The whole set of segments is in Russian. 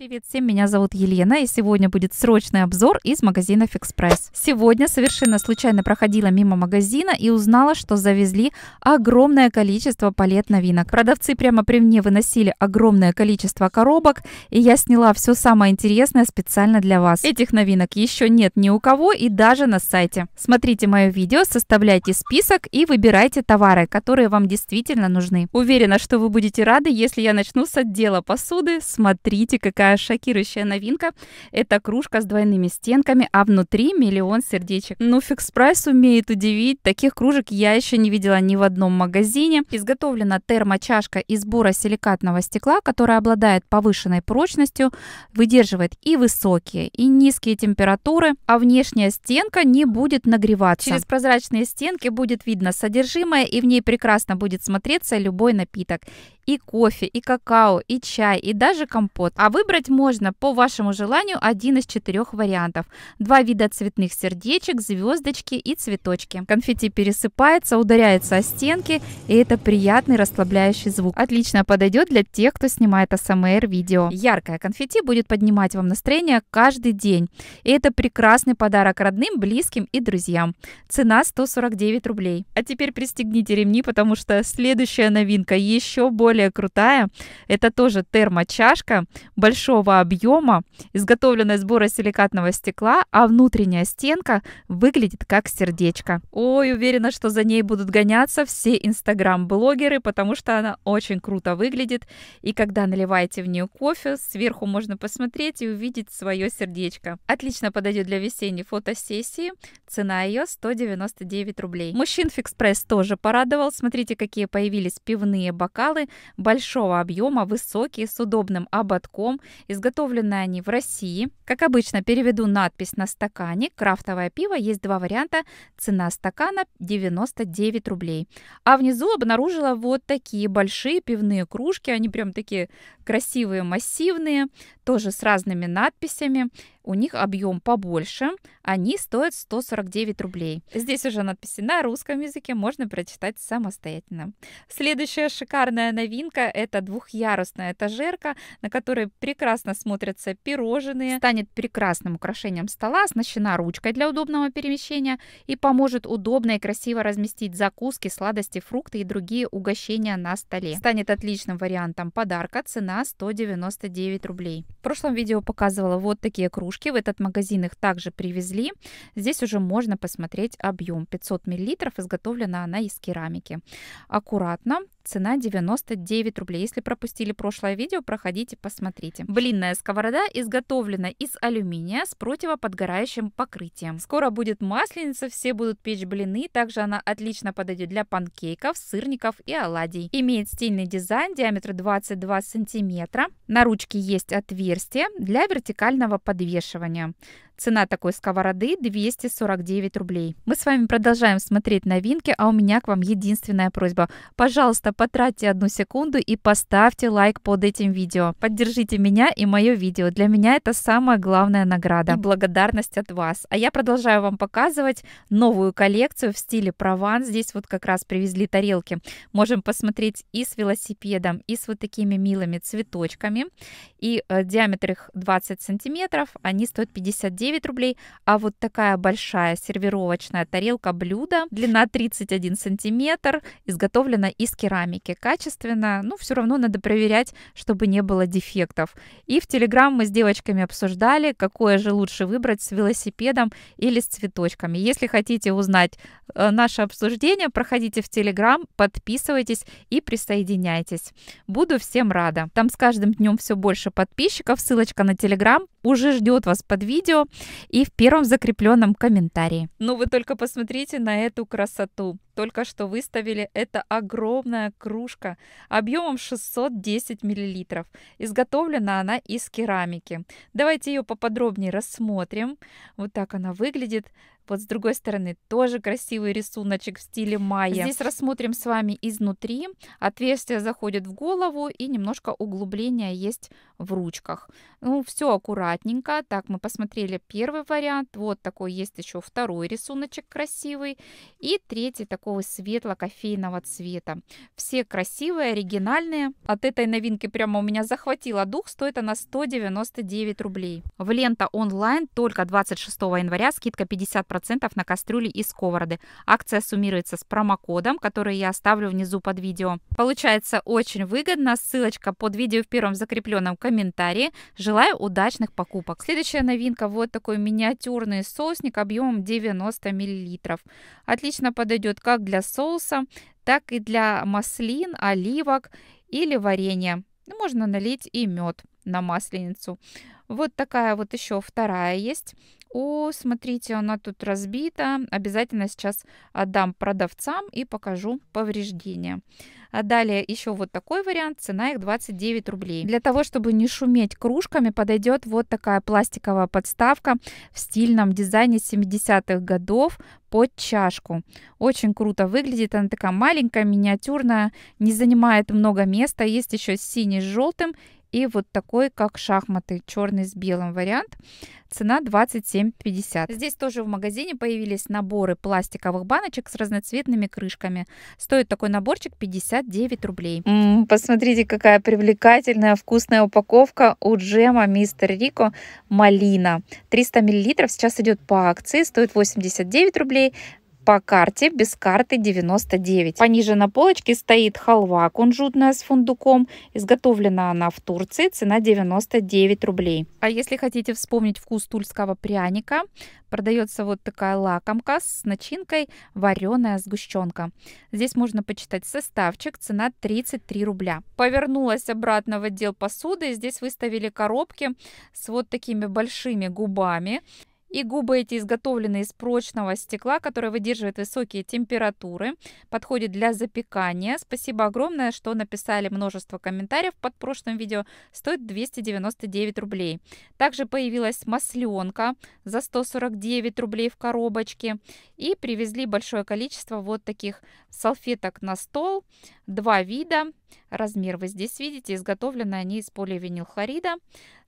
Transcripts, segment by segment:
Привет всем, меня зовут Елена, и сегодня будет срочный обзор из магазина Фикспрайс. Сегодня совершенно случайно проходила мимо магазина и узнала, что завезли огромное количество палет новинок. Продавцы прямо при мне выносили огромное количество коробок, и я сняла все самое интересное специально для вас. Этих новинок еще нет ни у кого и даже на сайте. Смотрите мое видео, составляйте список и выбирайте товары, которые вам действительно нужны. Уверена, что вы будете рады, если я начну с отдела посуды. Смотрите, какая такая шокирующая новинка. Это кружка с двойными стенками, а внутри миллион сердечек. Ну, фикс прайс умеет удивить. Таких кружек я еще не видела ни в одном магазине. Изготовлена термочашка из бора силикатного стекла, которая обладает повышенной прочностью, выдерживает и высокие, и низкие температуры, а внешняя стенка не будет нагреваться. Через прозрачные стенки будет видно содержимое, и в ней прекрасно будет смотреться любой напиток и кофе, и какао, и чай, и даже компот. А выбрать можно по вашему желанию один из четырех вариантов. Два вида цветных сердечек, звездочки и цветочки. Конфетти пересыпается, ударяется о стенки, и это приятный расслабляющий звук. Отлично подойдет для тех, кто снимает АСМР-видео. Яркое конфетти будет поднимать вам настроение каждый день. И это прекрасный подарок родным, близким и друзьям. Цена 149 рублей. А теперь пристегните ремни, потому что следующая новинка еще более более крутая. Это тоже термочашка большого объема, изготовленная из боросиликатного стекла, а внутренняя стенка выглядит как сердечко. Ой, уверена, что за ней будут гоняться все инстаграм-блогеры, потому что она очень круто выглядит. И когда наливаете в нее кофе, сверху можно посмотреть и увидеть свое сердечко. Отлично подойдет для весенней фотосессии. Цена ее 199 рублей. Мужчин Фикспресс тоже порадовал. Смотрите, какие появились пивные бокалы большого объема, высокие, с удобным ободком. Изготовлены они в России. Как обычно, переведу надпись на стакане. Крафтовое пиво. Есть два варианта. Цена стакана 99 рублей. А внизу обнаружила вот такие большие пивные кружки. Они прям такие красивые, массивные. Тоже с разными надписями у них объем побольше, они стоят 149 рублей. Здесь уже надписи на русском языке, можно прочитать самостоятельно. Следующая шикарная новинка – это двухъярусная этажерка, на которой прекрасно смотрятся пирожные, станет прекрасным украшением стола, оснащена ручкой для удобного перемещения и поможет удобно и красиво разместить закуски, сладости, фрукты и другие угощения на столе. Станет отличным вариантом подарка, цена 199 рублей. В прошлом видео показывала вот такие кружки, горошки. В этот магазин их также привезли. Здесь уже можно посмотреть объем. 500 мл. Изготовлена она из керамики. Аккуратно. Цена 99 рублей. Если пропустили прошлое видео, проходите, посмотрите. Блинная сковорода изготовлена из алюминия с противоподгорающим покрытием. Скоро будет масленица, все будут печь блины. Также она отлично подойдет для панкейков, сырников и оладий. Имеет стильный дизайн, диаметр 22 сантиметра. На ручке есть отверстие для вертикального подвешивания. Цена такой сковороды 249 рублей. Мы с вами продолжаем смотреть новинки, а у меня к вам единственная просьба. Пожалуйста, потратьте одну секунду и поставьте лайк под этим видео. Поддержите меня и мое видео. Для меня это самая главная награда и благодарность от вас. А я продолжаю вам показывать новую коллекцию в стиле Прованс. Здесь вот как раз привезли тарелки. Можем посмотреть и с велосипедом, и с вот такими милыми цветочками. И э, диаметр их 20 сантиметров. Они стоят 59 9 рублей, а вот такая большая сервировочная тарелка блюда, длина 31 сантиметр, изготовлена из керамики, качественно, ну все равно надо проверять, чтобы не было дефектов. И в Телеграм мы с девочками обсуждали, какое же лучше выбрать с велосипедом или с цветочками. Если хотите узнать э, наше обсуждение, проходите в Телеграм, подписывайтесь и присоединяйтесь. Буду всем рада. Там с каждым днем все больше подписчиков. Ссылочка на Телеграм уже ждет вас под видео и в первом закрепленном комментарии. Ну вы только посмотрите на эту красоту только что выставили, это огромная кружка объемом 610 мл. Изготовлена она из керамики. Давайте ее поподробнее рассмотрим. Вот так она выглядит. Вот с другой стороны тоже красивый рисуночек в стиле майя. Здесь рассмотрим с вами изнутри. Отверстие заходит в голову и немножко углубления есть в ручках. Ну, все аккуратненько. Так, мы посмотрели первый вариант. Вот такой есть еще второй рисуночек красивый. И третий такой такого светло-кофейного цвета. Все красивые, оригинальные. От этой новинки прямо у меня захватило дух. Стоит она 199 рублей. В лента онлайн только 26 января скидка 50% на кастрюли и сковороды. Акция суммируется с промокодом, который я оставлю внизу под видео. Получается очень выгодно. Ссылочка под видео в первом закрепленном комментарии. Желаю удачных покупок. Следующая новинка. Вот такой миниатюрный соусник объемом 90 мл. Отлично подойдет как как для соуса, так и для маслин, оливок или варенья. Ну, можно налить и мед на масленицу. Вот такая вот еще вторая есть о, смотрите, она тут разбита. Обязательно сейчас отдам продавцам и покажу повреждения. А далее еще вот такой вариант, цена их 29 рублей. Для того, чтобы не шуметь кружками, подойдет вот такая пластиковая подставка в стильном дизайне 70-х годов под чашку. Очень круто выглядит, она такая маленькая, миниатюрная, не занимает много места. Есть еще с синий с желтым и вот такой, как шахматы, черный с белым вариант. Цена 27,50. Здесь тоже в магазине появились наборы пластиковых баночек с разноцветными крышками. Стоит такой наборчик 59 рублей. М -м, посмотрите, какая привлекательная вкусная упаковка у джема Мистер Рико малина. 300 миллилитров сейчас идет по акции, стоит 89 рублей по карте, без карты 99. Пониже на полочке стоит халва кунжутная с фундуком. Изготовлена она в Турции, цена 99 рублей. А если хотите вспомнить вкус тульского пряника, продается вот такая лакомка с начинкой вареная сгущенка. Здесь можно почитать составчик, цена 33 рубля. Повернулась обратно в отдел посуды, здесь выставили коробки с вот такими большими губами. И губы эти изготовлены из прочного стекла, которое выдерживает высокие температуры, подходит для запекания. Спасибо огромное, что написали множество комментариев под прошлым видео. Стоит 299 рублей. Также появилась масленка за 149 рублей в коробочке. И привезли большое количество вот таких салфеток на стол. Два вида размер вы здесь видите. Изготовлены они из поливинилхлорида.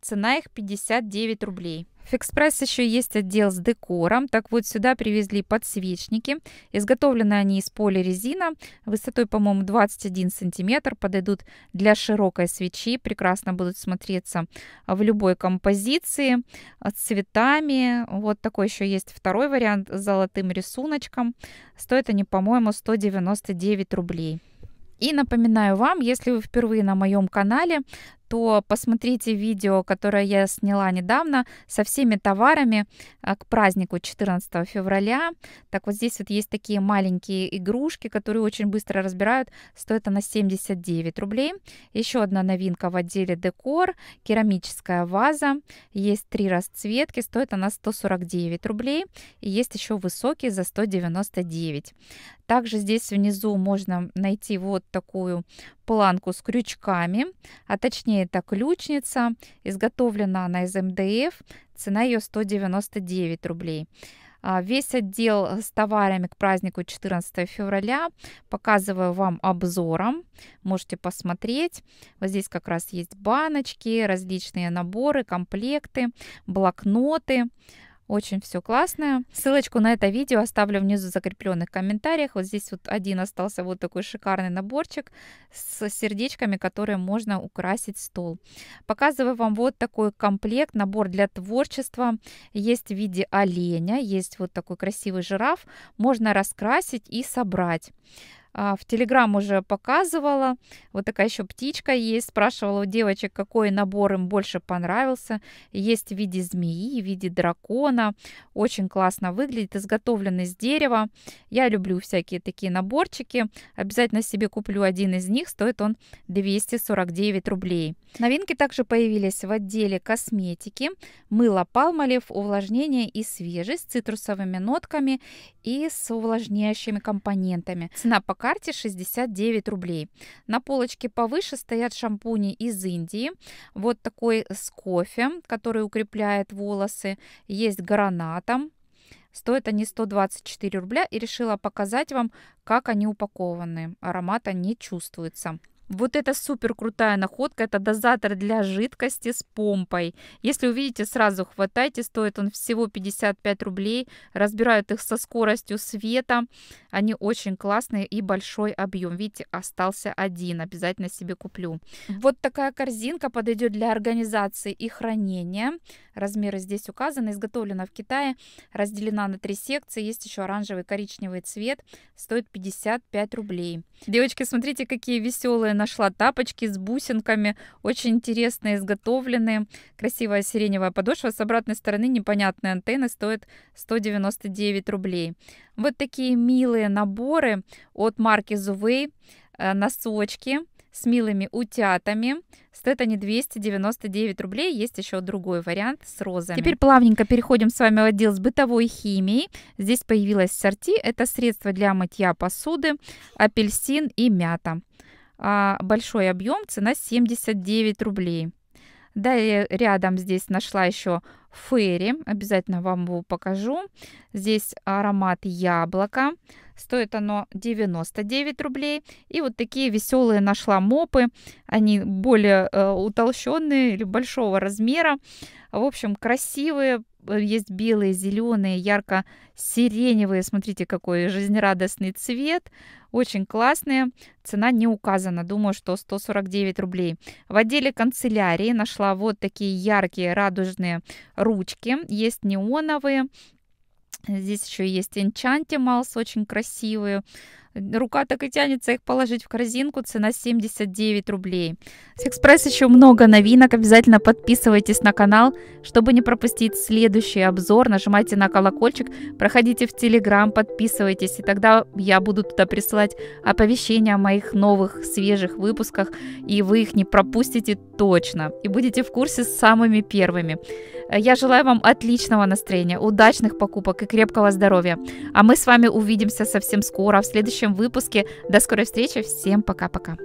Цена их 59 рублей. В Фикспрайс еще есть отдел с декором. Так вот, сюда привезли подсвечники. Изготовлены они из полирезина. Высотой, по-моему, 21 сантиметр. Подойдут для широкой свечи. Прекрасно будут смотреться в любой композиции. А с цветами. Вот такой еще есть второй вариант с золотым рисуночком. Стоят они, по-моему, 199 рублей. И напоминаю вам, если вы впервые на моем канале, то посмотрите видео, которое я сняла недавно со всеми товарами а, к празднику 14 февраля. Так вот здесь вот есть такие маленькие игрушки, которые очень быстро разбирают. Стоит она 79 рублей. Еще одна новинка в отделе декор. Керамическая ваза. Есть три расцветки. Стоит она 149 рублей. И есть еще высокий за 199. Также здесь внизу можно найти вот такую планку с крючками, а точнее это ключница. Изготовлена она из МДФ, цена ее 199 рублей. А, весь отдел с товарами к празднику 14 февраля показываю вам обзором. Можете посмотреть. Вот здесь как раз есть баночки, различные наборы, комплекты, блокноты. Очень все классное. Ссылочку на это видео оставлю внизу в закрепленных комментариях. Вот здесь вот один остался вот такой шикарный наборчик с сердечками, которые можно украсить стол. Показываю вам вот такой комплект, набор для творчества. Есть в виде оленя, есть вот такой красивый жираф. Можно раскрасить и собрать. А, в Телеграм уже показывала. Вот такая еще птичка есть. Спрашивала у девочек, какой набор им больше понравился. Есть в виде змеи, в виде дракона. Очень классно выглядит. Изготовлен из дерева. Я люблю всякие такие наборчики. Обязательно себе куплю один из них. Стоит он 249 рублей. Новинки также появились в отделе косметики. Мыло Палмолев, увлажнение и свежесть с цитрусовыми нотками и с увлажняющими компонентами. Цена пока карте 69 рублей. На полочке повыше стоят шампуни из Индии. Вот такой с кофе, который укрепляет волосы. Есть гранатом. Стоят они 124 рубля и решила показать вам, как они упакованы. Аромата не чувствуется. Вот это супер крутая находка, это дозатор для жидкости с помпой. Если увидите, сразу хватайте, стоит он всего 55 рублей. Разбирают их со скоростью света, они очень классные и большой объем. Видите, остался один, обязательно себе куплю. Вот такая корзинка подойдет для организации и хранения. Размеры здесь указаны, изготовлена в Китае, разделена на три секции, есть еще оранжевый коричневый цвет, стоит 55 рублей. Девочки, смотрите, какие веселые нашла тапочки с бусинками, очень интересные, изготовленные. Красивая сиреневая подошва с обратной стороны непонятные антенны Стоят 199 рублей. Вот такие милые наборы от марки Зувей, э, носочки с милыми утятами. Стоят они 299 рублей. Есть еще другой вариант с розами. Теперь плавненько переходим с вами в отдел с бытовой химией. Здесь появилась сорти. Это средство для мытья посуды, апельсин и мята. А, большой объем, цена 79 рублей. Далее рядом здесь нашла еще фэри, обязательно вам его покажу. Здесь аромат яблока, стоит оно 99 рублей. И вот такие веселые нашла мопы, они более э, утолщенные или большого размера. В общем, красивые, Э, есть белые, зеленые, ярко-сиреневые. Смотрите, какой жизнерадостный цвет. Очень классные. Цена не указана. Думаю, что 149 рублей. В отделе канцелярии нашла вот такие яркие радужные ручки. Есть неоновые. Здесь еще есть Enchantimals, очень красивые. Рука так и тянется их положить в корзинку, цена 79 рублей. С Экспресс еще много новинок, обязательно подписывайтесь на канал, чтобы не пропустить следующий обзор, нажимайте на колокольчик, проходите в Телеграм, подписывайтесь, и тогда я буду туда присылать оповещения о моих новых свежих выпусках, и вы их не пропустите точно, и будете в курсе с самыми первыми. Я желаю вам отличного настроения, удачных покупок и крепкого здоровья. А мы с вами увидимся совсем скоро в следующем выпуске. До скорой встречи. Всем пока-пока.